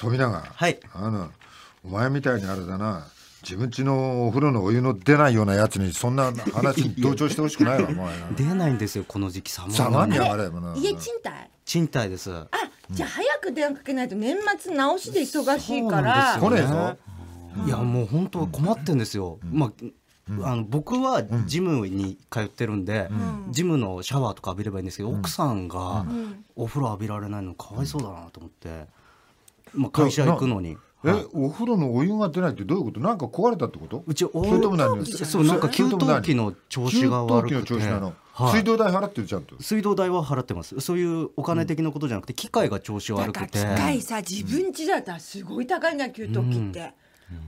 富永、はい、あのお前みたいにあれだな自分ちのお風呂のお湯の出ないようなやつにそんな話に同調してほしくないわ お前出ないんですよこの時期寒いまにあれもな家賃貸賃貸ですあじゃあ早く電話かけないと年末直しで忙しいから、来ねえぞいやもう本当困ってんですよ、うん、まああの僕はジムに通ってるんで、うん、ジムのシャワーとか浴びればいいんですけど、うん、奥さんがお風呂浴びられないのかわいそうだなと思って、まあ、会社行くのに。え、はい、お風呂のお湯が出ないってどういうことなんか壊れたってことうちおそれとそうなんか給湯器の調子が悪くてはい、水道代払ってるちゃんと水道代は払ってますそういうお金的なことじゃなくて機械が調子悪くて、うん、機械さ自分家だったらすごい高いな給湯器って、うん、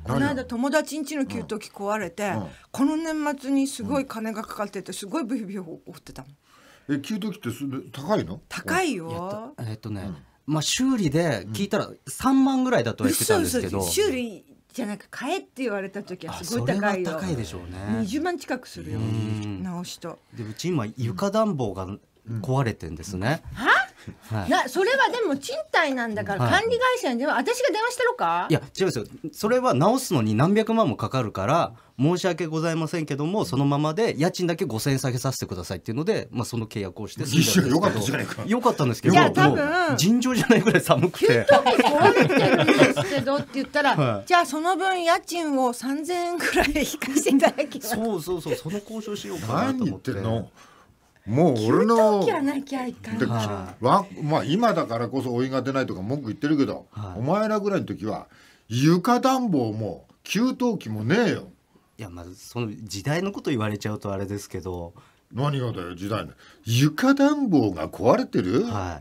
この間友達ん家の給湯器壊れて、うん、この年末にすごい金がかかっててすごいブヒブヒ怒ってたの、え給湯器ってす高いの高いよえっとね、まあ、修理で聞いたら3万ぐらいだと言ってたんですけど、うん、修理じゃなく買えって言われた時はすごい高いよ高いでしょうね20万近くするよ直しとでうち今床暖房が壊れてんですね、はあはい、なそれはでも賃貸なんだから管理会社に電話、私が電話したろかいや違うんですよそれは直すのに何百万もかかるから申し訳ございませんけどもそのままで家賃だけ5000円下げさせてくださいっていうので、まあ、その契約をしてよかったじゃないかよかったんですけどいや多分尋常じゃないぐらい寒くて給湯器壊れてるんですけどって言ったら、はい、じゃあその分家賃を3000円ぐらい引かせていただきますそうそうそうその交渉しようかなと思って。何言ってのもう俺のわまあ、今だからこそお湯が出ないとか文句言ってるけど、はい、お前らぐらいの時は床暖房も給湯器もねえよいやまずその時代のこと言われちゃうとあれですけど何がだよ時代の床暖房が壊れてるは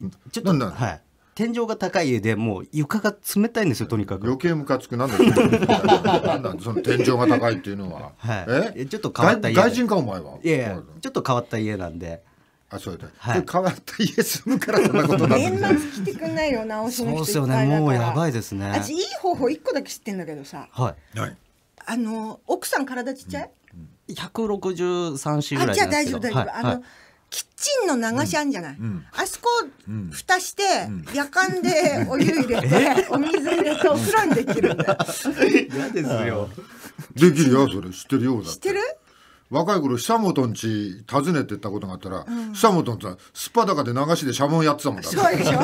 いちょっとなんだ、はい天井が高い家でもう床が冷たいんですよとにかく余計ムカつくなんだなんその天井が高いっていうのは、はい、えちょっと変わった家外人かお前はいやいやちょっと変わった家なんであそうだ、はい、変わった家住むからそんなことな年末来てくんないよ直しの人そうですよねもうやばいですね私いい方法一個だけ知ってんだけどさはいあの奥さん体ちっちゃい、うんうん、1 6ぐらいじゃあ大丈夫大丈夫、はい、あの、はいキッチンの流しあんじゃない、うん、あそこ、蓋して、やかんで お湯入れて、お水入れてお風呂にできるんだよ。嫌ですよ。できるよ、それ。知ってるよ。知ってる若い頃久本んち訪ねてったことがあったら、久本さんすっぱだかで流しで社紋やってたもんだそうでしょ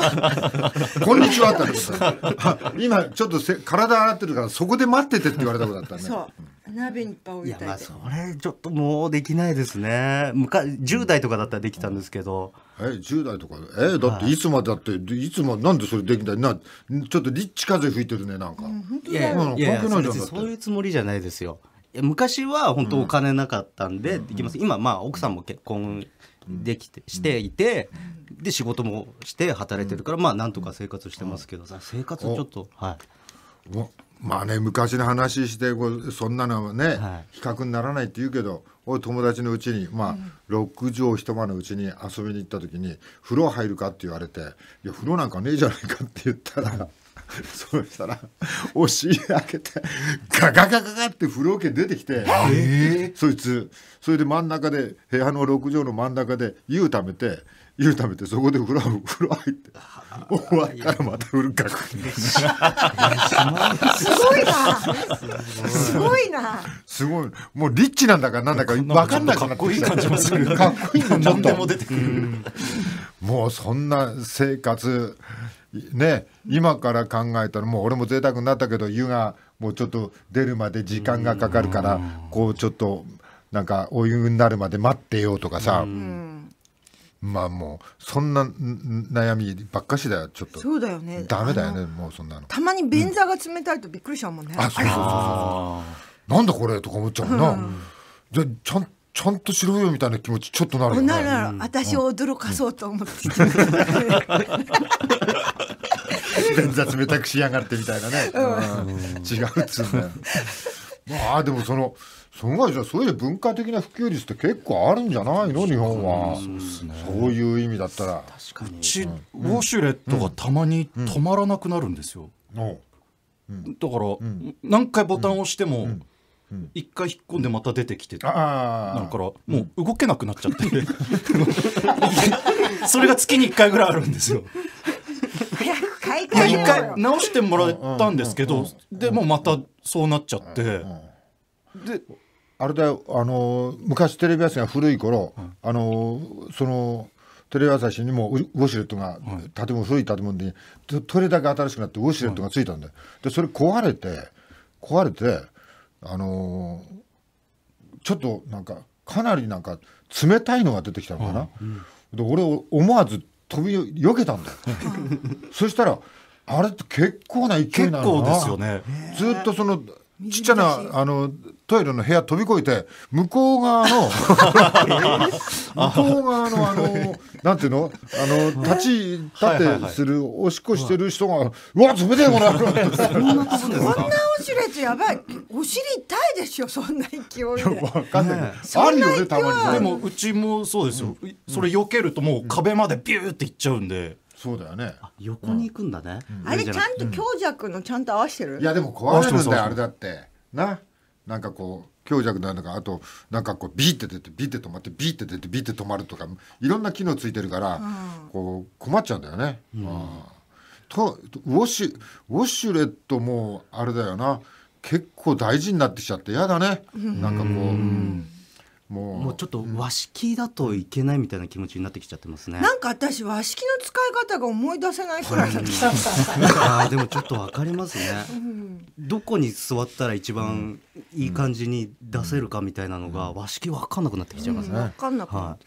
こんにちはって 今ちょっとせ体洗ってるからそこで待っててって言われたことだったねそう、鍋にいっぱい置いいやまあそれちょっともうできないですね昔10代とかだったらできたんですけど、え10代とかえだっていつまでだっていつまでなんでそれできないなちょっとリッチ風吹いてるねなんか、いやいやないじゃそういうつもりじゃないですよ昔は本当お金なかったんでできます、今まあ奥さんも結婚できてしていて、で仕事もして働いてるから、まあなんとか生活してますけど、生活ちょっとはい。わまあね昔の話してそんなのはね、はい、比較にならないって言うけど俺友達のうちにまあ、うん、6畳一間のうちに遊びに行った時に「風呂入るか?」って言われて「いや風呂なんかねえじゃないか」って言ったら。そうしたら、お尻開けて、ガガガガガって風呂桶出てきて、そいつ、それで真ん中で、部屋の6畳の真ん中で湯をためて、湯ためてそこで風呂風呂入って終わったらまた売るかすごいなすごいなすごいもうリッチなんだかなんだか分かんなくなってきたかっこいい感じもするかっこいい何でも出てくるもうそんな生活ね今から考えたらもう俺も贅沢になったけど湯がもうちょっと出るまで時間がかかるからこうちょっとなんかお湯になるまで待ってようとかさ、うまあもうそんな悩みばっかしだよちょっとそうだよねダメだよねもうそんなのたまに便座が冷たいとびっくりしちゃうもんね、うん、あそうそうそうそうなんだこれとか思っちゃうな、ん、じゃちゃんちゃんとしろよみたいな気持ちちょっとなるよねなるなる私を驚かそうと思って 便座冷たくしやがってみたいなね、うん、違うっつうんだよまあでもそのそのじゃそういう文化的な普及率って結構あるんじゃないの日本はそういう意味だったらうち、ウォシュレットがたまに止まらなくなるんですよ、だから、何回ボタンを押しても、一回引っ込んでまた出てきてだからもう動けなくなっちゃって それが月に1回ぐらいあるんですよ。買いう一回直してもらったんですけど、でもうまたそうなっちゃって、であれだよ、あの昔テレビ朝日が古い頃、あのそのテレビ朝日にもウォシュレットが、建物古い建物にトトイレだけ新しくなってウォシュレットがついたんだよ、でそれ壊れて壊れてあのちょっとなんかかなりなんか冷たいのが出てきたのかな、で俺思わず飛び避けたんだよそしたらあれって結構な勢いなの結構ですよねずっとそのちっちゃなあのトイレの部屋飛び越えて向こう側の 向こう側のあのなんていうのあの立ち立ってするおしっこしてる人が「うわ冷てえこの野郎」そんなシュレットやばい。お尻痛いでしょ、そんな勢いで。わかんない。あるよね、たまに。でも、うちもそうですよ。それ避けると、もう壁までビューっていっちゃうんで。そうだよね。横に行くんだね。あれ、ちゃんと強弱のちゃんと合わせてる。いや、でも、壊れるんだよ、あれだって。な。なんかこう。強弱なんかあとなんかこうビーって出てビーって止まってビーって出てビーって止まるとかいろんな機能ついてるから、こう困っちゃうんだよね。うんとウォシュウォシュレットもあれだよな結構大事になってきちゃって嫌だねなんかこう。うもうもうちょっと和式だといけないみたいな気持ちになってきちゃってますね。なんか私和式の使い方が思い出せないくらいなった。ああでもちょっとわかりますね。どこに座ったら一番いい感じに出せるかみたいなのが和式わかんなくなってきちゃいますね。わ、かんなくなっ